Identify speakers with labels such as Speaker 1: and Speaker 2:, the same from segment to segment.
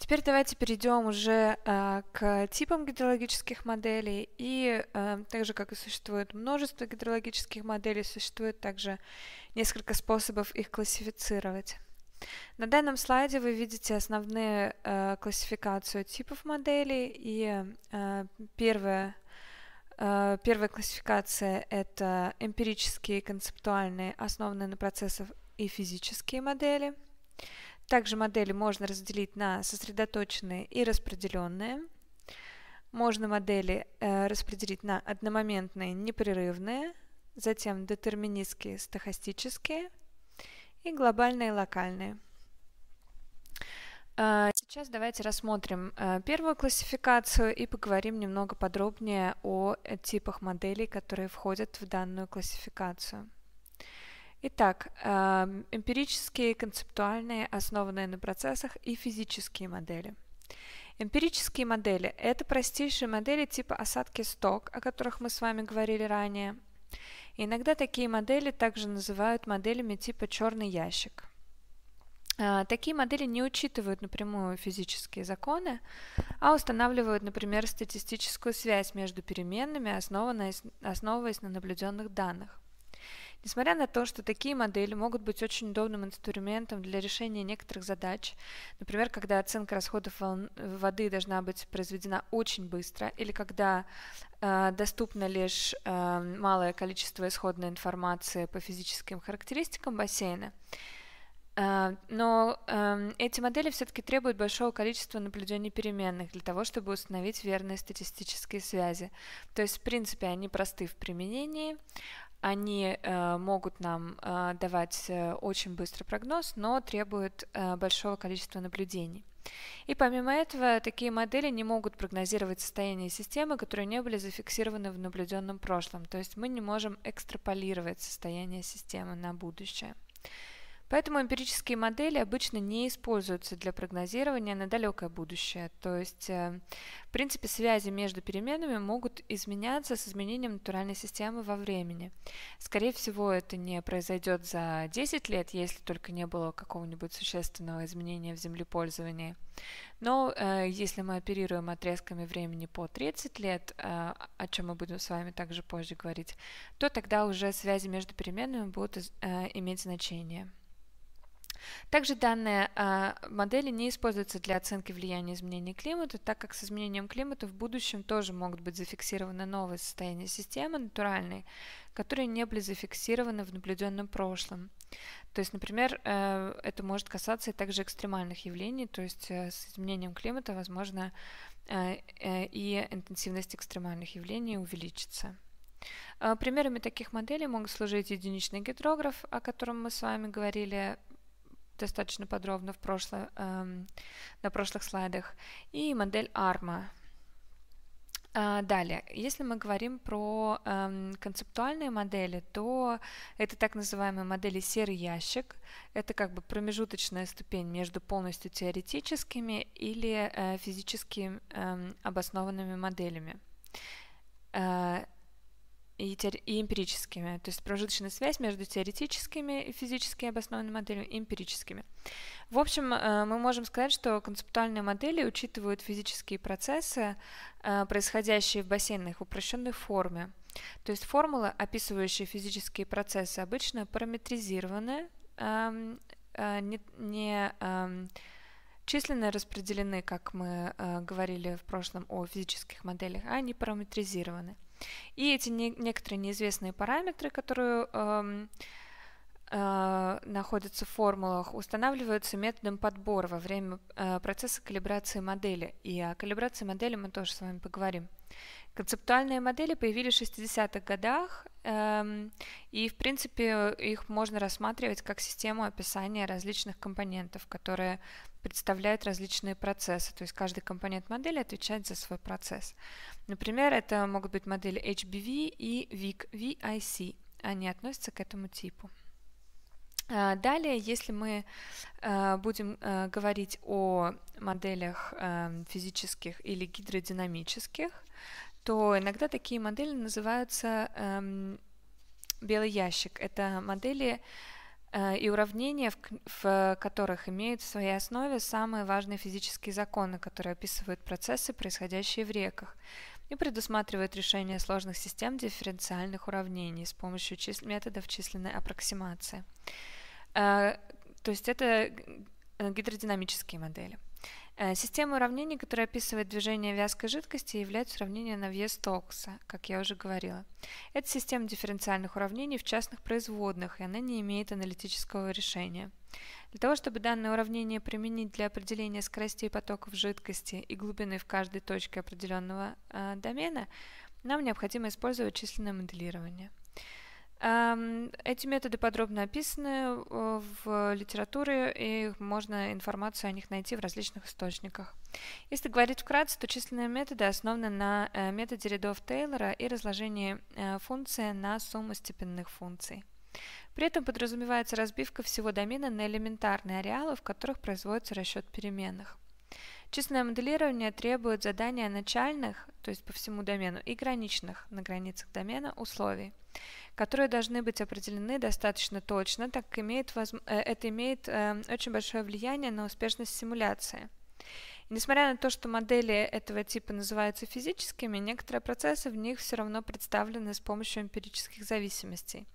Speaker 1: Теперь давайте перейдем уже э, к типам гидрологических моделей. И э, так же, как и существует множество гидрологических моделей, существует также несколько способов их классифицировать. На данном слайде вы видите основные э, классификацию типов моделей. И э, первая, э, первая классификация – это эмпирические, концептуальные, основанные на процессах и физические модели – также модели можно разделить на сосредоточенные и распределенные. Можно модели э, распределить на одномоментные, непрерывные, затем детерминистские, стохастические и глобальные, локальные. Э, сейчас давайте рассмотрим э, первую классификацию и поговорим немного подробнее о типах моделей, которые входят в данную классификацию. Итак, эм, эмпирические, концептуальные, основанные на процессах и физические модели. Эмпирические модели – это простейшие модели типа осадки сток, о которых мы с вами говорили ранее. иногда такие модели также называют моделями типа черный ящик. Э, такие модели не учитывают напрямую физические законы, а устанавливают, например, статистическую связь между переменными, основываясь на наблюденных данных. Несмотря на то, что такие модели могут быть очень удобным инструментом для решения некоторых задач, например, когда оценка расходов воды должна быть произведена очень быстро или когда э, доступно лишь э, малое количество исходной информации по физическим характеристикам бассейна, э, но э, эти модели все-таки требуют большого количества наблюдений переменных для того, чтобы установить верные статистические связи. То есть, в принципе, они просты в применении, они э, могут нам э, давать э, очень быстрый прогноз, но требуют э, большого количества наблюдений. И помимо этого, такие модели не могут прогнозировать состояние системы, которые не были зафиксированы в наблюденном прошлом. То есть мы не можем экстраполировать состояние системы на будущее. Поэтому эмпирические модели обычно не используются для прогнозирования на далекое будущее. То есть, э, в принципе, связи между переменными могут изменяться с изменением натуральной системы во времени. Скорее всего, это не произойдет за 10 лет, если только не было какого-нибудь существенного изменения в землепользовании. Но э, если мы оперируем отрезками времени по 30 лет, э, о чем мы будем с вами также позже говорить, то тогда уже связи между переменными будут э, иметь значение. Также данные а, модели не используются для оценки влияния изменения климата, так как с изменением климата в будущем тоже могут быть зафиксированы новые состояния системы, натуральные, которые не были зафиксированы в наблюденном прошлом. То есть, например, э, это может касаться и также экстремальных явлений, то есть э, с изменением климата, возможно, э, и интенсивность экстремальных явлений увеличится. Примерами таких моделей могут служить единичный гидрограф, о котором мы с вами говорили достаточно подробно в прошло, э, на прошлых слайдах, и модель Арма. далее, если мы говорим про э, концептуальные модели, то это так называемые модели серый ящик. Это как бы промежуточная ступень между полностью теоретическими или э, физически э, обоснованными моделями. Э, и, теор- и эмпирическими, то есть промежуточная связь между теоретическими и физически обоснованными моделями и эмпирическими. В общем, э, мы можем сказать, что концептуальные модели учитывают физические процессы, э, происходящие в бассейнах в упрощенной форме. То есть формулы, описывающие физические процессы, обычно параметризированы, эм, э, не, не эм, численно распределены, как мы говорили в прошлом о физических моделях, а не параметризированы. И эти не, некоторые неизвестные параметры, которые э, э, находятся в формулах, устанавливаются методом подбора во время э, процесса калибрации модели. И о калибрации модели мы тоже с вами поговорим. Концептуальные модели появились в 60-х годах, эм, и, в принципе, их можно рассматривать как систему описания различных компонентов, которые представляют различные процессы. То есть каждый компонент модели отвечает за свой процесс. Например, это могут быть модели HBV и VIC, VIC. Они относятся к этому типу. А, далее, если мы а, будем а, говорить о моделях физических или гидродинамических, то иногда такие модели называются эм, белый ящик. Это модели Э, и уравнения, в, в которых имеют в своей основе самые важные физические законы, которые описывают процессы, происходящие в реках, и предусматривают решение сложных систем дифференциальных уравнений с помощью чис методов численной аппроксимации. Э, то есть это гидродинамические модели. Э, система уравнений, которая описывает движение вязкой жидкости, является уравнение на вес токса, как я уже говорила. Это система дифференциальных уравнений в частных производных, и она не имеет аналитического решения. Для того, чтобы данное уравнение применить для определения скоростей потоков жидкости и глубины в каждой точке определенного э, домена, нам необходимо использовать численное моделирование. Эм, эти методы подробно описаны э, в литературе, и можно информацию о них найти в различных источниках. Если говорить вкратце, то численные методы основаны на э, методе рядов Тейлора и разложении э, функции на сумму степенных функций. При этом подразумевается разбивка всего домена на элементарные ареалы, в которых производится расчет переменных. Численное моделирование требует задания начальных, то есть по всему домену, и граничных на границах домена условий которые должны быть определены достаточно точно, так как имеет воз... Э, это имеет э, очень большое влияние на успешность симуляции. И несмотря на то, что модели этого типа называются физическими, некоторые процессы в них все равно представлены с помощью эмпирических зависимостей.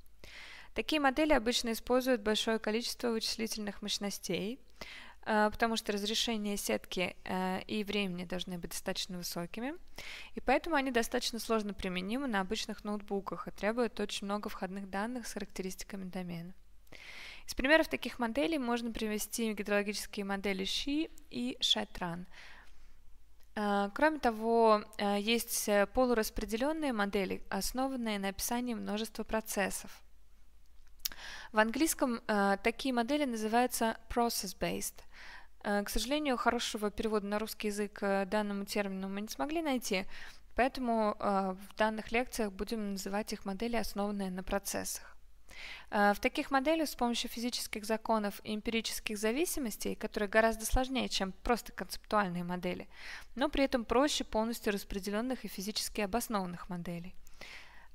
Speaker 1: Такие модели обычно используют большое количество вычислительных мощностей, Э, потому что разрешение сетки э, и времени должны быть достаточно высокими, и поэтому они достаточно сложно применимы на обычных ноутбуках и требуют очень много входных данных с характеристиками домена. Из примеров таких моделей можно привести гидрологические модели ЩИ и SHATran. Э, кроме того, есть полураспределенные модели, основанные на описании множества процессов. В английском э, такие модели называются process-based. Э, к сожалению, хорошего перевода на русский язык э, данному термину мы не смогли найти, поэтому э, в данных лекциях будем называть их модели, основанные на процессах. Э, в таких моделях с помощью физических законов и эмпирических зависимостей, которые гораздо сложнее, чем просто концептуальные модели, но при этом проще полностью распределенных и физически обоснованных моделей.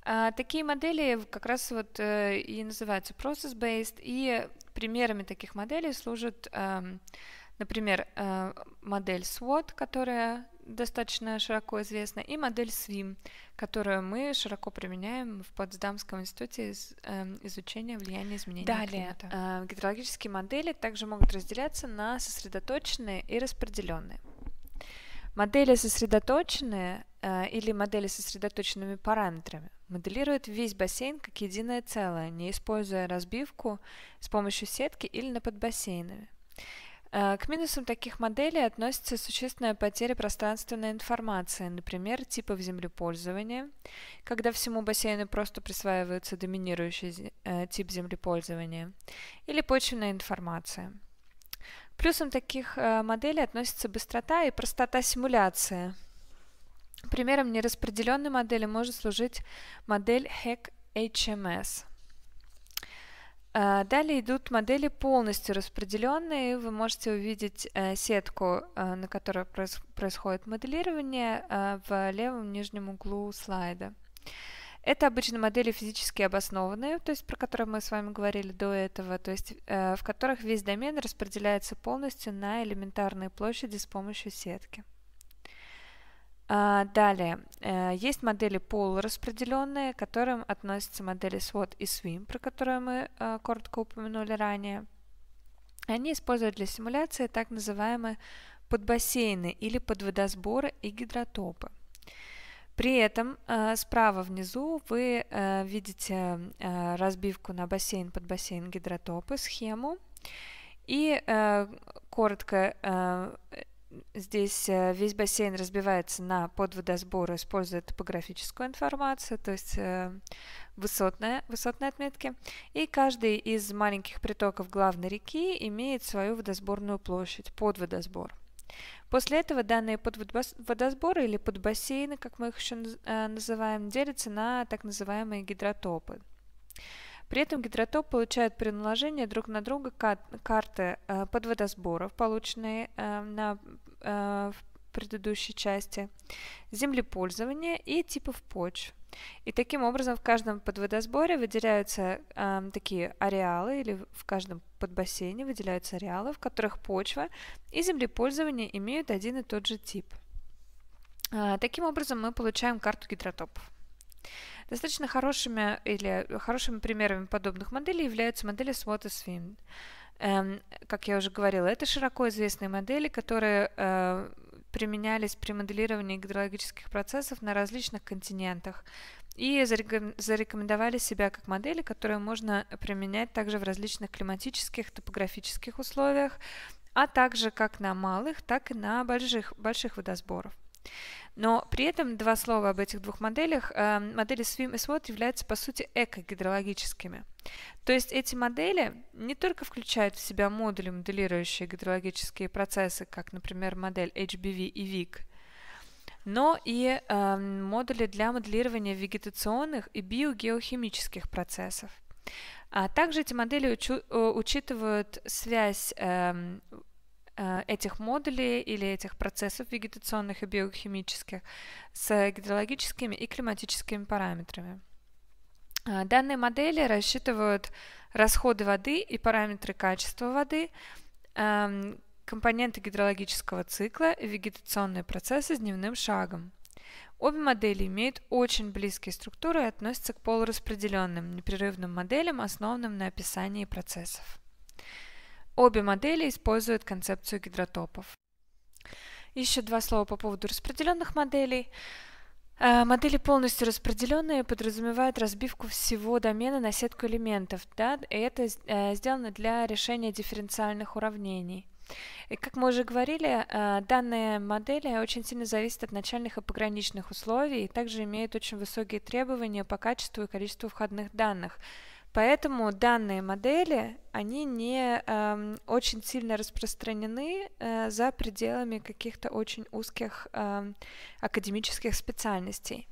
Speaker 1: А, такие модели как раз вот э, и называются process-based, и примерами таких моделей служат, эм, например, э, модель SWOT, которая достаточно широко известна, и модель SWIM, которую мы широко применяем в Потсдамском институте из, э, изучения влияния изменений Далее, климата. Э, гидрологические модели также могут разделяться на сосредоточенные и распределенные. Модели сосредоточенные э, или модели с сосредоточенными параметрами моделирует весь бассейн как единое целое, не используя разбивку с помощью сетки или на подбассейнами. Э, к минусам таких моделей относится существенная потеря пространственной информации, например, типов землепользования, когда всему бассейну просто присваивается доминирующий э, тип землепользования, или почвенная информация. Плюсом таких э, моделей относится быстрота и простота симуляции – Примером нераспределенной модели может служить модель HEC HMS. Э, далее идут модели полностью распределенные. Вы можете увидеть э, сетку, э, на которой происходит моделирование в левом нижнем углу слайда. Это обычно модели физически обоснованные, то есть про которые мы с вами говорили до этого, то есть в которых весь домен распределяется полностью на элементарные площади с помощью сетки. А, далее, э, есть модели полураспределенные, к которым относятся модели SWOT и SWIM, про которые мы э, коротко упомянули ранее. Они используют для симуляции так называемые подбассейны или подводосборы и гидротопы. При этом э, справа внизу вы видите разбивку на бассейн, подбассейн гидротопы, схему. И коротко Здесь э, весь бассейн разбивается на подводосборы, используя топографическую информацию, то есть э, высотные, высотные отметки. И каждый из маленьких притоков главной реки имеет свою водосборную площадь, подводосбор. После этого данные подводосборы или подбассейны, как мы их еще э, называем, делятся на так называемые гидротопы. При этом гидротоп получает при наложении друг на друга карты э, подводосборов, полученные э, на, э, в предыдущей части, землепользования и типов почв. И таким образом в каждом подводосборе выделяются э, такие ареалы, или в каждом подбассейне выделяются ареалы, в которых почва и землепользование имеют один и тот же тип. Э, таким образом мы получаем карту гидротопов. Достаточно хорошими или хорошими примерами подобных моделей являются модели SWOT и SWIM. Эм, как я уже говорила, это широко известные модели, которые э, применялись при моделировании гидрологических процессов на различных континентах и зарекомендовали себя как модели, которые можно применять также в различных климатических, топографических условиях, а также как на малых, так и на больших, больших водосборах. Но при этом два слова об этих двух моделях. Э, модели SWIM и SWOT являются, по сути, экогидрологическими То есть эти модели не только включают в себя модули, моделирующие гидрологические процессы, как, например, модель HBV и VIC, но и э, модули для моделирования вегетационных и биогеохимических процессов. А также эти модели учу, э, учитывают связь эм, Э, этих модулей или этих процессов вегетационных и биохимических с гидрологическими и климатическими параметрами. Э, данные модели рассчитывают расходы воды и параметры качества воды, эм, компоненты гидрологического цикла и вегетационные процессы с дневным шагом. Обе модели имеют очень близкие структуры и относятся к полураспределенным непрерывным моделям, основанным на описании процессов. Обе модели используют концепцию гидротопов. Еще два слова по поводу распределенных моделей. Э, модели полностью распределенные подразумевают разбивку всего домена на сетку элементов, да, и это э, сделано для решения дифференциальных уравнений. И как мы уже говорили, э, данные модели очень сильно зависят от начальных и пограничных условий и также имеют очень высокие требования по качеству и количеству входных данных – Поэтому данные модели, они не э, очень сильно распространены э, за пределами каких-то очень узких э, академических специальностей.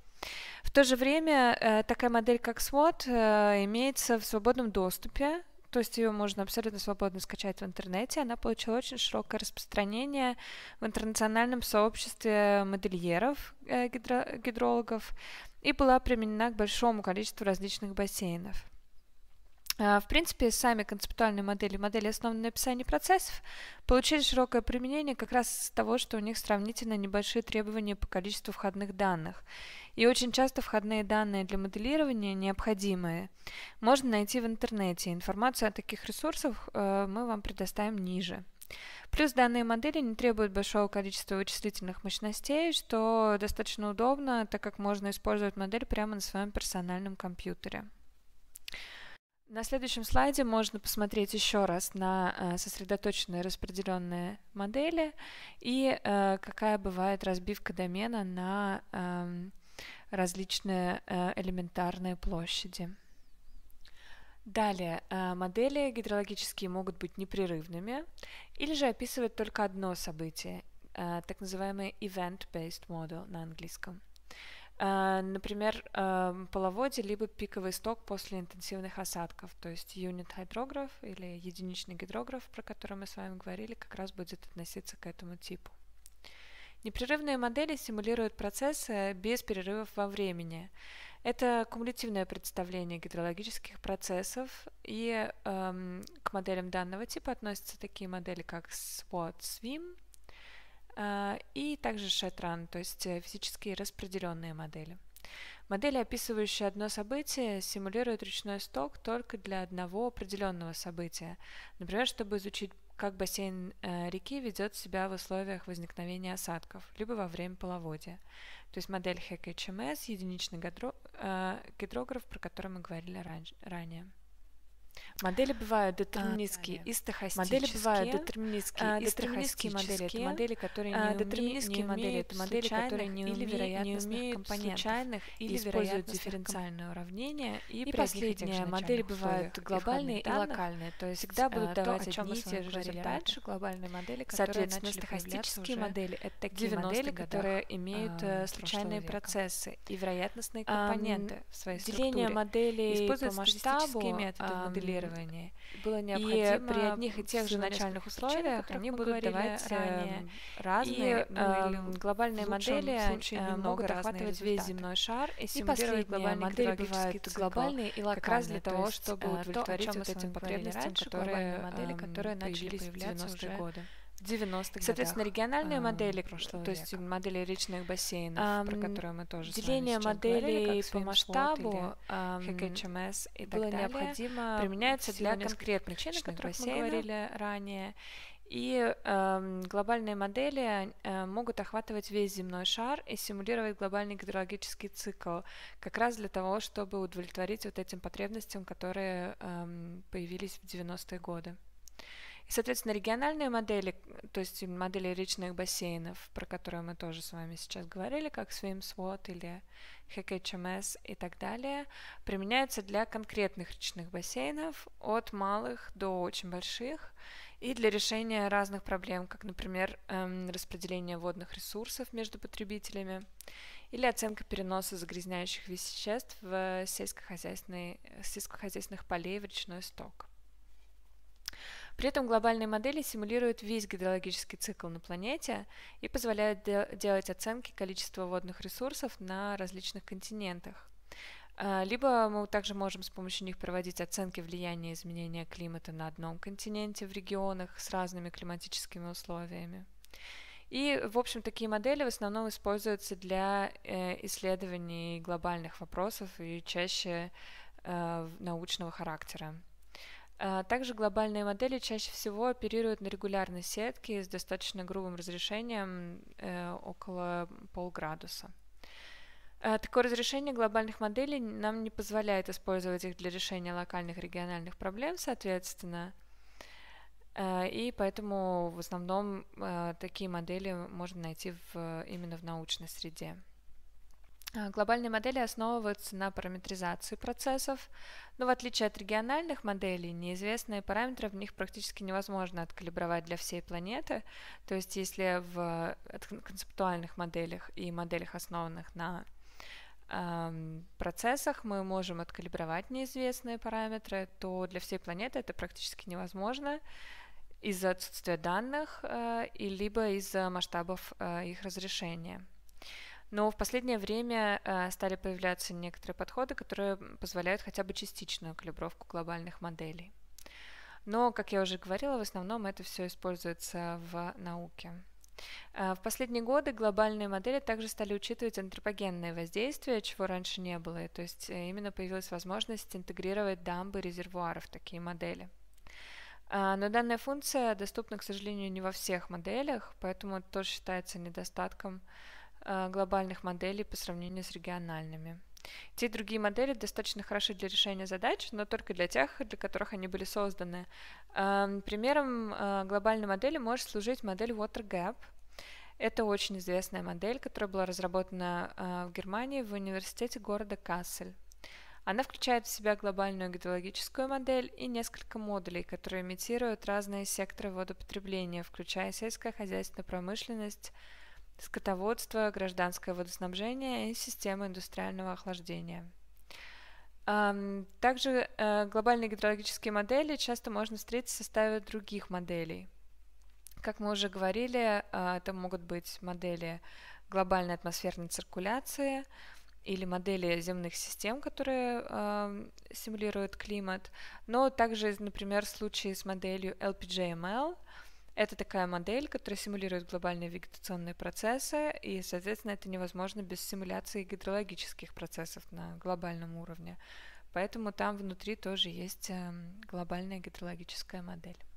Speaker 1: В то же время э, такая модель, как SWOT, э, имеется в свободном доступе, то есть ее можно абсолютно свободно скачать в интернете. Она получила очень широкое распространение в интернациональном сообществе модельеров, э, гидро гидрологов и была применена к большому количеству различных бассейнов. А, в принципе, сами концептуальные модели, модели, основанные на описании процессов, получили широкое применение как раз с того, что у них сравнительно небольшие требования по количеству входных данных. И очень часто входные данные для моделирования необходимые можно найти в интернете. Информацию о таких ресурсах э, мы вам предоставим ниже. Плюс данные модели не требуют большого количества вычислительных мощностей, что достаточно удобно, так как можно использовать модель прямо на своем персональном компьютере. На следующем слайде можно посмотреть еще раз на э, сосредоточенные распределенные модели и э, какая бывает разбивка домена на эм, различные э, элементарные площади. Далее, модели гидрологические могут быть непрерывными или же описывать только одно событие, так называемый event-based model на английском. Э, например, эм, половодье, либо пиковый сток после интенсивных осадков, то есть юнит-гидрограф или единичный гидрограф, про который мы с вами говорили, как раз будет относиться к этому типу. Непрерывные модели симулируют процессы без перерывов во времени. Это кумулятивное представление гидрологических процессов, и эм, к моделям данного типа относятся такие модели, как SWOT-SWIM, а, и также шатран, то есть э, физически распределенные модели. Модели, описывающие одно событие, симулируют ручной сток только для одного определенного события. Например, чтобы изучить, как бассейн э, реки ведет себя в условиях возникновения осадков, либо во время половодья. То есть модель ХКЧМС, единичный э, гидрограф, про который мы говорили ранее. Модели бывают а, детерминистские и стохастические. Модели бывают детерминистские а, и стохастические модели. Это модели, которые а, не детерминистские модели это модели, которые не умеют. Не умеют случайных или используют дифференциальное уравнение и, и последняя модель бывают глобальные и локальные, то есть всегда будут давать то, одни и те же результаты глобальные модели, которые Соответственно, стохастические модели это такие модели, которые имеют э, случайные процессы и вероятностные компоненты в своей структуре. Деление моделей по масштабу моделирования. Было необходимо и при одних и тех же начальных условиях они будут давать эм, ранее. разные и, э, ну, эм, глобальные модели э, много могут охватывать весь земной шар и симулировать глобальные модели бывают цикл, глобальные и локальные, как раз для того, чтобы э, удовлетворить то, вот этим потребностям, которые, модели, эм, которые начали появляться уже годы. 90-х Соответственно, региональные а, модели, то века. есть модели речных бассейнов, а, про которые мы тоже Деление моделей по масштабу а, HKHMS и так далее необходимо применяется для конкретных причин, о которых бассейнов. мы говорили ранее. И э, глобальные модели э, могут охватывать весь земной шар и симулировать глобальный гидрологический цикл, как раз для того, чтобы удовлетворить вот этим потребностям, которые э, появились в 90-е годы. И, соответственно, региональные модели, то есть модели речных бассейнов, про которые мы тоже с вами сейчас говорили, как SwimSWOT или HKHMS и так далее, применяются для конкретных речных бассейнов от малых до очень больших и для решения разных проблем, как, например, эм, распределение водных ресурсов между потребителями или оценка переноса загрязняющих веществ в сельскохозяйственных, сельскохозяйственных полей в речной сток. При этом глобальные модели симулируют весь гидрологический цикл на планете и позволяют де- делать оценки количества водных ресурсов на различных континентах. А, либо мы также можем с помощью них проводить оценки влияния изменения климата на одном континенте в регионах с разными климатическими условиями. И, в общем, такие модели в основном используются для э, исследований глобальных вопросов и чаще э, научного характера. А, также глобальные модели чаще всего оперируют на регулярной сетке с достаточно грубым разрешением э, около полградуса. А, такое разрешение глобальных моделей нам не позволяет использовать их для решения локальных региональных проблем, соответственно, а, и поэтому в основном такие модели можно найти в, именно в научной среде. А, глобальные модели основываются на параметризации процессов, но в отличие от региональных моделей, неизвестные параметры в них практически невозможно откалибровать для всей планеты. То есть если в э, концептуальных моделях и моделях, основанных на эм, процессах, мы можем откалибровать неизвестные параметры, то для всей планеты это практически невозможно из-за отсутствия данных э, и либо из-за масштабов э, их разрешения. Но в последнее время э, стали появляться некоторые подходы, которые позволяют хотя бы частичную калибровку глобальных моделей. Но, как я уже говорила, в основном это все используется в науке. Э, в последние годы глобальные модели также стали учитывать антропогенные воздействия, чего раньше не было, то есть э, именно появилась возможность интегрировать дамбы резервуаров в такие модели. Но данная функция доступна, к сожалению, не во всех моделях, поэтому это тоже считается недостатком Э, глобальных моделей по сравнению с региональными. Те и другие модели достаточно хороши для решения задач, но только для тех, для которых они были созданы. Эм, примером э, глобальной модели может служить модель WaterGap. Это очень известная модель, которая была разработана э, в Германии в университете города Кассель. Она включает в себя глобальную гидрологическую модель и несколько модулей, которые имитируют разные секторы водопотребления, включая сельское хозяйство, промышленность, скотоводство, гражданское водоснабжение и система индустриального охлаждения. Также э, глобальные гидрологические модели часто можно встретить в составе других моделей. Как мы уже говорили, э, это могут быть модели глобальной атмосферной циркуляции или модели земных систем, которые э, симулируют климат, но также, например, случаи с моделью LPGML – это такая модель, которая симулирует глобальные вегетационные процессы, и, соответственно, это невозможно без симуляции гидрологических процессов на глобальном уровне. Поэтому там внутри тоже есть эм, глобальная гидрологическая модель.